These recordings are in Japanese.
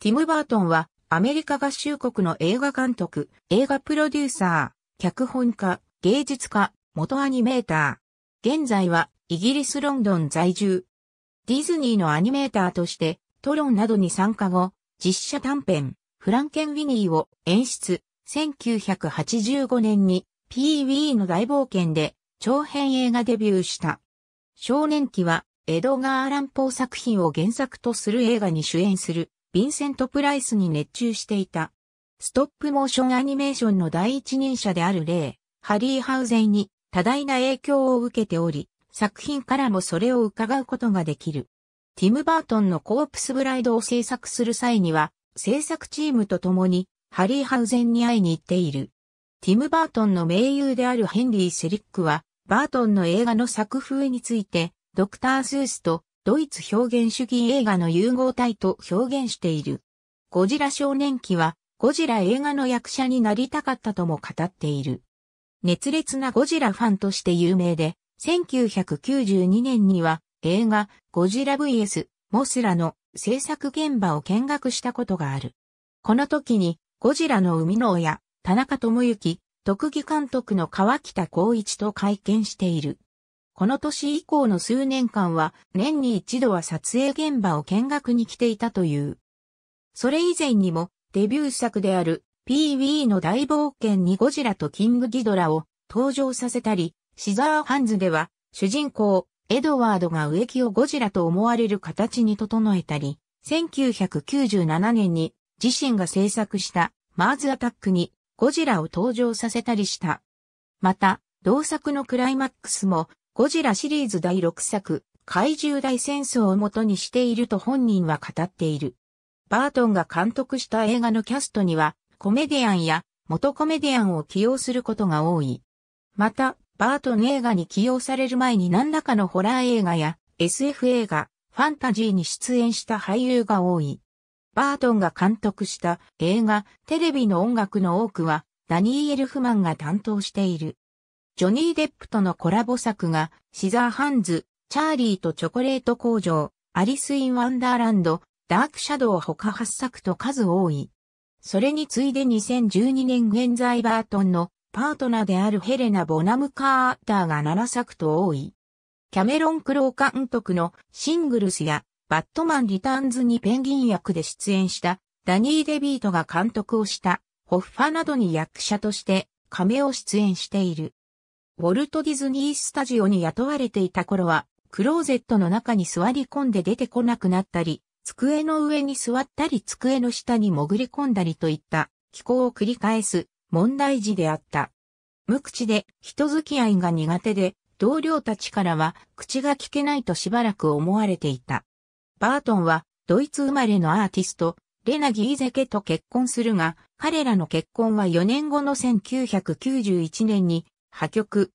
ティム・バートンはアメリカ合衆国の映画監督、映画プロデューサー、脚本家、芸術家、元アニメーター。現在はイギリス・ロンドン在住。ディズニーのアニメーターとしてトロンなどに参加後、実写短編、フランケン・ウィニーを演出、1985年に PV の大冒険で長編映画デビューした。少年期はエドガー・アランポー作品を原作とする映画に主演するヴィンセント・プライスに熱中していた。ストップモーションアニメーションの第一人者である例、ハリー・ハウゼイに多大な影響を受けており、作品からもそれを伺うことができる。ティム・バートンのコープス・ブライドを制作する際には、制作チームと共にハリー・ハウゼンに会いに行っている。ティム・バートンの盟友であるヘンリー・セリックは、バートンの映画の作風について、ドクター・スースとドイツ表現主義映画の融合体と表現している。ゴジラ少年期は、ゴジラ映画の役者になりたかったとも語っている。熱烈なゴジラファンとして有名で、1992年には映画ゴジラ VS モスラの制作現場を見学したことがある。この時にゴジラの生みの親、田中智之、特技監督の川北光一と会見している。この年以降の数年間は年に一度は撮影現場を見学に来ていたという。それ以前にもデビュー作である PV の大冒険にゴジラとキングギドラを登場させたり、シザーハンズでは主人公エドワードが植木をゴジラと思われる形に整えたり、1997年に自身が制作したマーズアタックにゴジラを登場させたりした。また、同作のクライマックスもゴジラシリーズ第6作、怪獣大戦争をもとにしていると本人は語っている。バートンが監督した映画のキャストには、コメディアンや元コメディアンを起用することが多い。また、バートン映画に起用される前に何らかのホラー映画や SF 映画、ファンタジーに出演した俳優が多い。バートンが監督した映画、テレビの音楽の多くは、ダニー・エルフマンが担当している。ジョニー・デップとのコラボ作が、シザーハンズ、チャーリーとチョコレート工場、アリス・イン・ワンダーランド、ダーク・シャドウ他8作と数多い。それに次いで2012年現在バートンのパートナーであるヘレナ・ボナム・カーターが7作と多い。キャメロン・クロー監督のシングルスやバットマン・リターンズにペンギン役で出演したダニー・デビートが監督をしたホッファなどに役者として面を出演している。ウォルト・ディズニー・スタジオに雇われていた頃は、クローゼットの中に座り込んで出てこなくなったり、机の上に座ったり机の下に潜り込んだりといった気候を繰り返す問題児であった。無口で人付き合いが苦手で同僚たちからは口が聞けないとしばらく思われていた。バートンはドイツ生まれのアーティストレナギーゼケと結婚するが彼らの結婚は4年後の1991年に破局。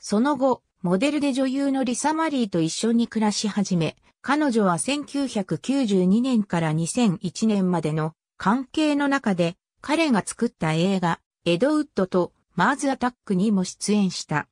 その後、モデルで女優のリサ・マリーと一緒に暮らし始め、彼女は1992年から2001年までの関係の中で、彼が作った映画、エドウッドとマーズ・アタックにも出演した。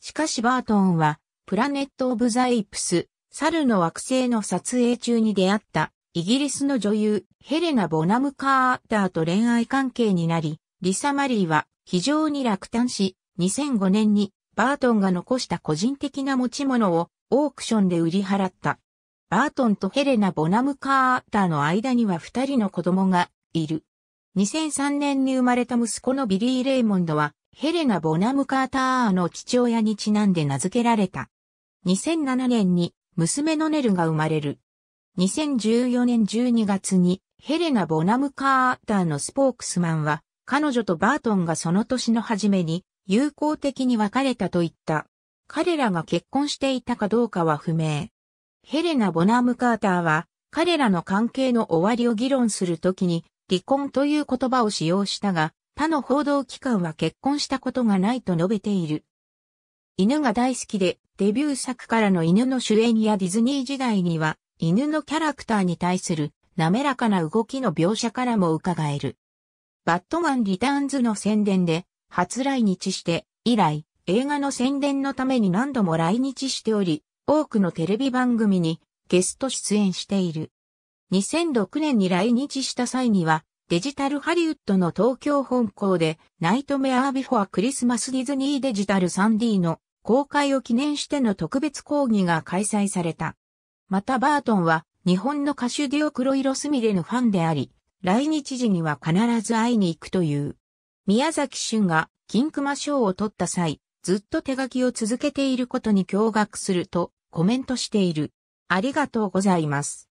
しかしバートンは、プラネット・オブ・ザ・エイプス、猿の惑星の撮影中に出会ったイギリスの女優ヘレナ・ボナム・カーターと恋愛関係になり、リサ・マリーは非常に落胆し、2005年にバートンが残した個人的な持ち物をオークションで売り払った。バートンとヘレナ・ボナム・カーターの間には二人の子供がいる。2003年に生まれた息子のビリー・レイモンドはヘレナ・ボナム・カーターの父親にちなんで名付けられた。2007年に娘のネルが生まれる。2014年12月にヘレナ・ボナム・カーターのスポークスマンは彼女とバートンがその年の初めに友好的に別れたと言った。彼らが結婚していたかどうかは不明。ヘレナ・ボナーム・カーターは、彼らの関係の終わりを議論するときに、離婚という言葉を使用したが、他の報道機関は結婚したことがないと述べている。犬が大好きで、デビュー作からの犬の主演やディズニー時代には、犬のキャラクターに対する滑らかな動きの描写からも伺える。バットマンリターンズの宣伝で、初来日して、以来、映画の宣伝のために何度も来日しており、多くのテレビ番組にゲスト出演している。2006年に来日した際には、デジタルハリウッドの東京本校で、ナイトメアービフォアクリスマスディズニーデジタル 3D の公開を記念しての特別講義が開催された。またバートンは、日本の歌手ディオクロイロスミレのファンであり、来日時には必ず会いに行くという。宮崎駿が金熊賞を取った際、ずっと手書きを続けていることに驚愕するとコメントしている。ありがとうございます。